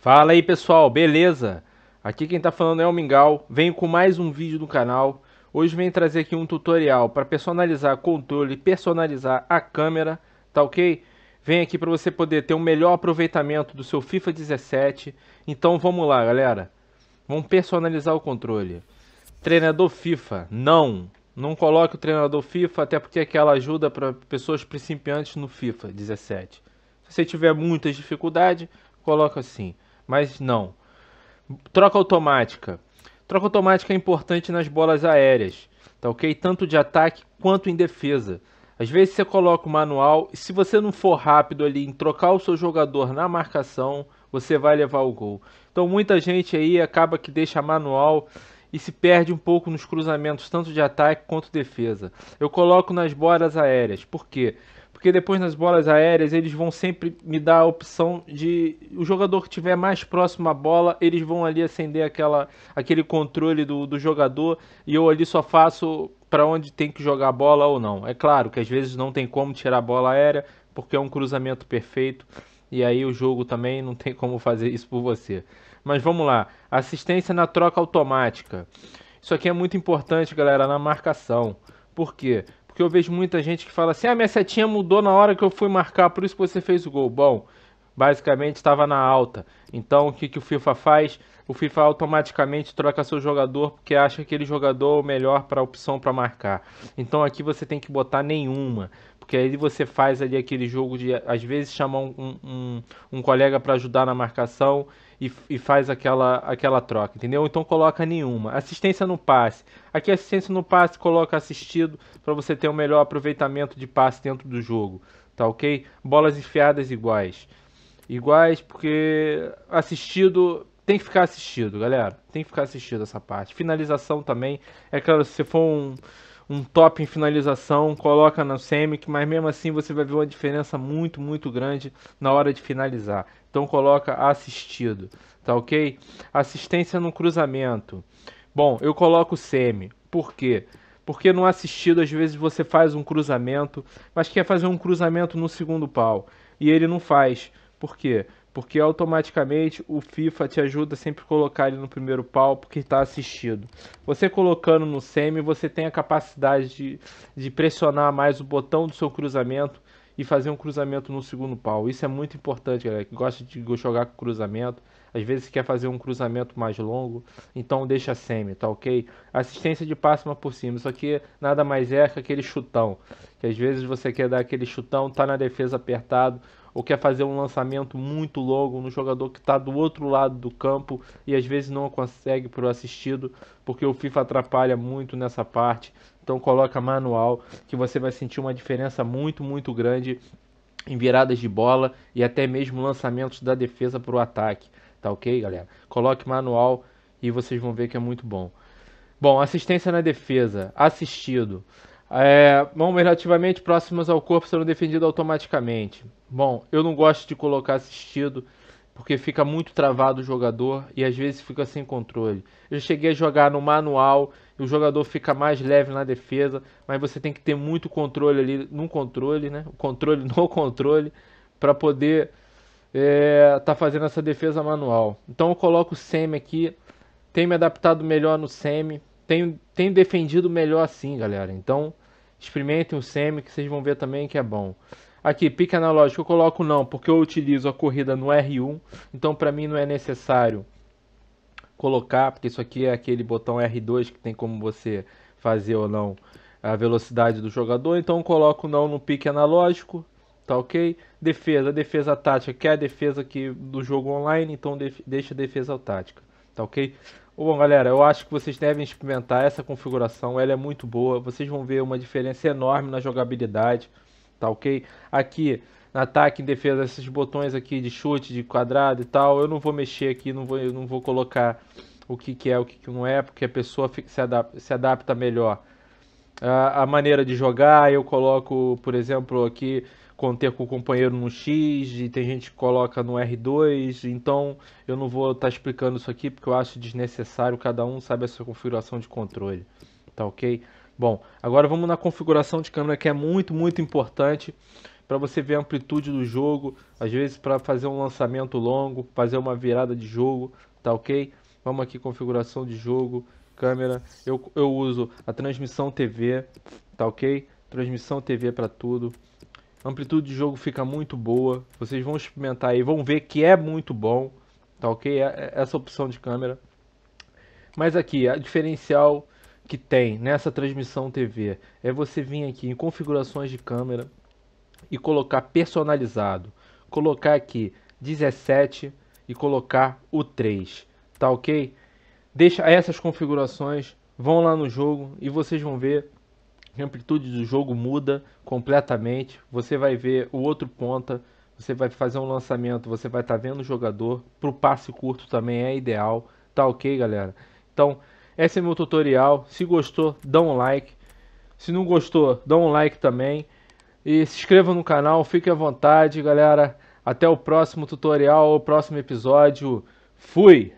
Fala aí pessoal, beleza? Aqui quem tá falando é o Mingau, venho com mais um vídeo do canal. Hoje venho trazer aqui um tutorial para personalizar o controle, personalizar a câmera, tá ok? Vem aqui para você poder ter um melhor aproveitamento do seu FIFA 17. Então vamos lá galera, vamos personalizar o controle. Treinador FIFA, não! Não coloque o treinador FIFA, até porque é aquela ajuda para pessoas principiantes no FIFA 17. Se você tiver muitas dificuldades, coloca assim mas não. Troca automática. Troca automática é importante nas bolas aéreas, tá ok? Tanto de ataque quanto em defesa. Às vezes você coloca o manual e se você não for rápido ali em trocar o seu jogador na marcação, você vai levar o gol. Então muita gente aí acaba que deixa manual e se perde um pouco nos cruzamentos tanto de ataque quanto defesa. Eu coloco nas bolas aéreas, por quê? Porque porque depois nas bolas aéreas eles vão sempre me dar a opção de o jogador que tiver mais próximo à bola, eles vão ali acender aquela, aquele controle do, do jogador e eu ali só faço para onde tem que jogar a bola ou não. É claro que às vezes não tem como tirar a bola aérea porque é um cruzamento perfeito e aí o jogo também não tem como fazer isso por você. Mas vamos lá, assistência na troca automática. Isso aqui é muito importante, galera, na marcação. Por quê? Porque eu vejo muita gente que fala assim: ah, minha setinha mudou na hora que eu fui marcar, por isso que você fez o gol. Bom, basicamente estava na alta. Então o que, que o FIFA faz? O FIFA automaticamente troca seu jogador porque acha aquele jogador o melhor para a opção para marcar. Então aqui você tem que botar nenhuma, porque aí você faz ali aquele jogo de às vezes chamar um, um, um colega para ajudar na marcação e, e, faz aquela, aquela troca, entendeu? Então coloca nenhuma. Assistência no passe. Aqui assistência no passe coloca assistido para você ter o um melhor aproveitamento de passe dentro do jogo, tá ok? Bolas enfiadas iguais iguais, porque assistido tem que ficar assistido, galera. Tem que ficar assistido essa parte. Finalização também. É claro, se for um, um top em finalização, coloca na Semic, mas mesmo assim você vai ver uma diferença muito, muito grande na hora de finalizar. Então coloca assistido, tá ok? Assistência no cruzamento. Bom, eu coloco semi. Por quê? Porque no assistido, às vezes você faz um cruzamento, mas quer fazer um cruzamento no segundo pau. E ele não faz por quê? Porque automaticamente o FIFA te ajuda sempre a colocar ele no primeiro pau porque está assistido. Você colocando no semi, você tem a capacidade de, de pressionar mais o botão do seu cruzamento e fazer um cruzamento no segundo pau. Isso é muito importante, galera que gosta de jogar com cruzamento. Às vezes quer fazer um cruzamento mais longo, então deixa semi, tá ok? Assistência de passe uma por cima. Isso aqui nada mais é que aquele chutão. Que às vezes você quer dar aquele chutão, tá na defesa apertado, ou quer fazer um lançamento muito longo no jogador que está do outro lado do campo e às vezes não consegue para o assistido, porque o FIFA atrapalha muito nessa parte. Então coloca manual que você vai sentir uma diferença muito, muito grande em viradas de bola e até mesmo lançamentos da defesa para o ataque. Tá ok, galera? Coloque manual e vocês vão ver que é muito bom. Bom, assistência na defesa, assistido. É, mão relativamente próximas ao corpo serão defendidas automaticamente. Bom, eu não gosto de colocar assistido porque fica muito travado o jogador e às vezes fica sem controle. Eu cheguei a jogar no manual, e o jogador fica mais leve na defesa, mas você tem que ter muito controle ali no controle, né? O controle no controle para poder é, tá fazendo essa defesa manual. Então eu coloco o semi aqui, tem me adaptado melhor no semi, tenho, tenho defendido melhor assim, galera. Então experimentem o semi que vocês vão ver também que é bom. Aqui, pique analógico, eu coloco não, porque eu utilizo a corrida no R1, então para mim não é necessário colocar, porque isso aqui é aquele botão R2 que tem como você fazer ou não a velocidade do jogador, então coloco não no pique analógico, tá ok? Defesa, defesa tática, que é a defesa que, do jogo online, então deixa defesa tática, tá ok? Bom, galera, eu acho que vocês devem experimentar essa configuração, ela é muito boa, vocês vão ver uma diferença enorme na jogabilidade, tá ok? Aqui, no ataque, em defesa, esses botões aqui de chute, de quadrado e tal, eu não vou mexer aqui, não vou, eu não vou colocar o que, que é, o que, que não é, porque a pessoa se adapta, se adapta melhor. A, a maneira de jogar, eu coloco, por exemplo, aqui conter com o companheiro no X, e tem gente que coloca no R2, então eu não vou estar tá explicando isso aqui porque eu acho desnecessário, cada um sabe a sua configuração de controle, tá ok? Bom, agora vamos na configuração de câmera que é muito, muito importante para você ver a amplitude do jogo, às vezes para fazer um lançamento longo, fazer uma virada de jogo, tá ok? Vamos aqui configuração de jogo, câmera, eu, eu uso a transmissão TV, tá ok? Transmissão TV para tudo. A amplitude de jogo fica muito boa, vocês vão experimentar aí, vão ver que é muito bom, tá ok? É, é essa opção de câmera. Mas aqui, a diferencial que tem nessa transmissão TV é você vir aqui em configurações de câmera e colocar personalizado. Colocar aqui 17 e colocar o 3, tá ok? Deixa essas configurações, vão lá no jogo e vocês vão ver a amplitude do jogo muda completamente. Você vai ver o outro ponta, você vai fazer um lançamento, você vai estar tá vendo o jogador. Para o passe curto também é ideal, tá ok, galera? Então, esse é meu tutorial. Se gostou, dá um like. Se não gostou, dá um like também. E se inscreva no canal, fique à vontade, galera. Até o próximo tutorial, o próximo episódio. Fui!